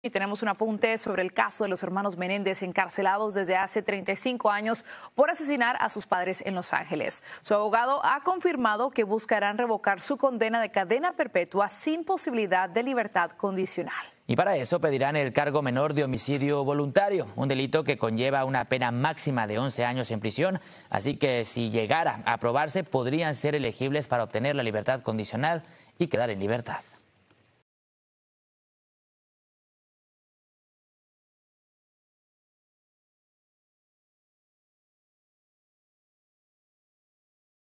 Y tenemos un apunte sobre el caso de los hermanos Menéndez encarcelados desde hace 35 años por asesinar a sus padres en Los Ángeles. Su abogado ha confirmado que buscarán revocar su condena de cadena perpetua sin posibilidad de libertad condicional. Y para eso pedirán el cargo menor de homicidio voluntario, un delito que conlleva una pena máxima de 11 años en prisión. Así que si llegara a aprobarse, podrían ser elegibles para obtener la libertad condicional y quedar en libertad.